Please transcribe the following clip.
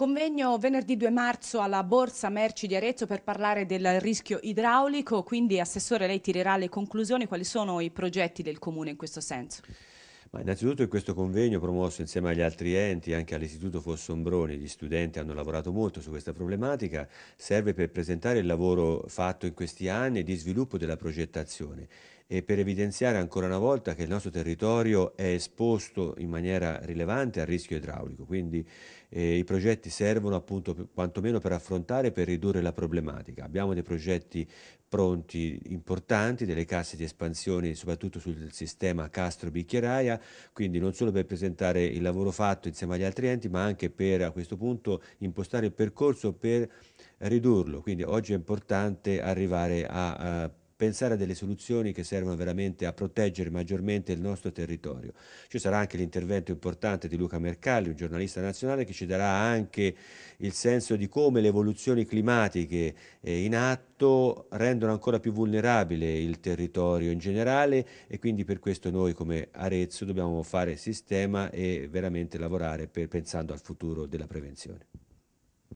Convegno venerdì 2 marzo alla Borsa Merci di Arezzo per parlare del rischio idraulico, quindi Assessore lei tirerà le conclusioni, quali sono i progetti del Comune in questo senso? Ma innanzitutto in questo convegno promosso insieme agli altri enti, anche all'Istituto Fossombroni, gli studenti hanno lavorato molto su questa problematica, serve per presentare il lavoro fatto in questi anni di sviluppo della progettazione e per evidenziare ancora una volta che il nostro territorio è esposto in maniera rilevante al rischio idraulico, quindi eh, i progetti servono appunto per, quantomeno per affrontare e per ridurre la problematica. Abbiamo dei progetti pronti importanti, delle casse di espansione soprattutto sul sistema Castro-Bicchieraia, quindi non solo per presentare il lavoro fatto insieme agli altri enti, ma anche per a questo punto impostare il percorso per ridurlo. Quindi oggi è importante arrivare a, a eh, pensare a delle soluzioni che servono veramente a proteggere maggiormente il nostro territorio. Ci sarà anche l'intervento importante di Luca Mercalli, un giornalista nazionale, che ci darà anche il senso di come le evoluzioni climatiche eh, in atto rendono ancora più vulnerabile il territorio in generale e quindi per questo noi come Arezzo dobbiamo fare sistema e veramente lavorare per, pensando al futuro della prevenzione.